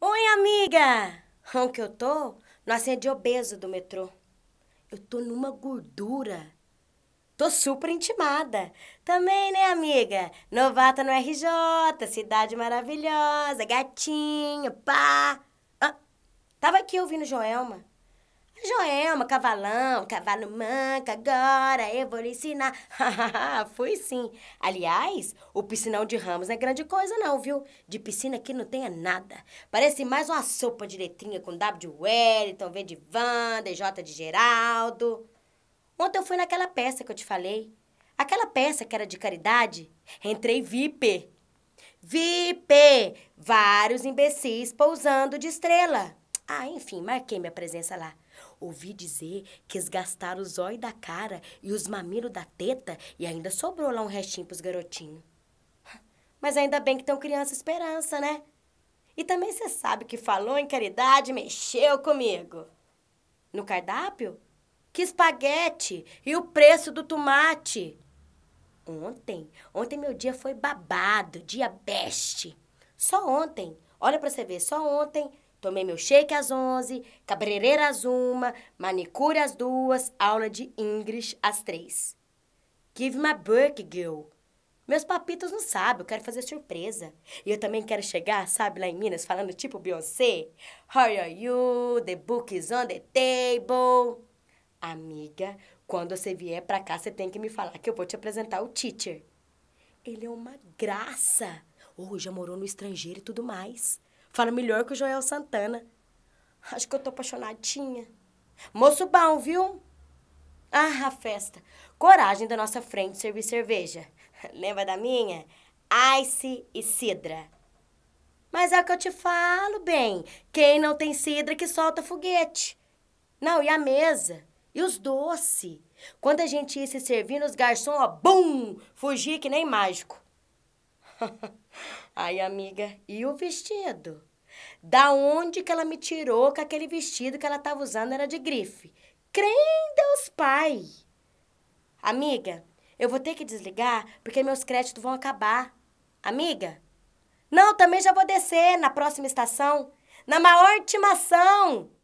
Oi, amiga! Onde que eu tô? No acende obesa do metrô. Eu tô numa gordura. Tô super intimada. Também, né, amiga? Novata no RJ, cidade maravilhosa, gatinho pá. Ah, tava aqui ouvindo Joelma. Joelma, cavalão, cavalo manca, agora eu vou lhe ensinar. Fui sim. Aliás, o piscinão de Ramos não é grande coisa não, viu? De piscina que não tenha nada. Parece mais uma sopa de letrinha com W de Wellington, V de Van, J de Geraldo. Ontem eu fui naquela peça que eu te falei. Aquela peça que era de caridade. Entrei VIP. VIP! Vários imbecis pousando de estrela. Ah, enfim, marquei minha presença lá. Ouvi dizer que eles gastaram os olhos da cara e os mamilos da teta e ainda sobrou lá um restinho pros garotinhos. Mas ainda bem que estão criança esperança, né? E também você sabe que falou em caridade, mexeu comigo. No cardápio? Que espaguete! E o preço do tomate! Ontem, ontem meu dia foi babado, dia best. Só ontem, olha pra você ver, só ontem Tomei meu shake às 11, cabeleireira às 1, manicure às 2, aula de English às 3. Give my book, girl. Meus papitos não sabem, eu quero fazer surpresa. E eu também quero chegar, sabe, lá em Minas, falando tipo Beyoncé. How are you? The book is on the table. Amiga, quando você vier pra cá, você tem que me falar que eu vou te apresentar o teacher. Ele é uma graça. Ou oh, já morou no estrangeiro e tudo mais. Fala melhor que o Joel Santana. Acho que eu tô apaixonadinha. Moço bom, viu? Ah, a festa. Coragem da nossa frente servir cerveja. Lembra da minha? Ice e Sidra. Mas é o que eu te falo, bem. Quem não tem cidra que solta foguete. Não, e a mesa? E os doces? Quando a gente ia se servir nos garçons, ó, bum! Fugir que nem mágico. Aí, amiga, e o vestido? Da onde que ela me tirou que aquele vestido que ela estava usando era de grife? Crê em Deus Pai! Amiga, eu vou ter que desligar porque meus créditos vão acabar. Amiga? Não, também já vou descer na próxima estação. Na maior intimação!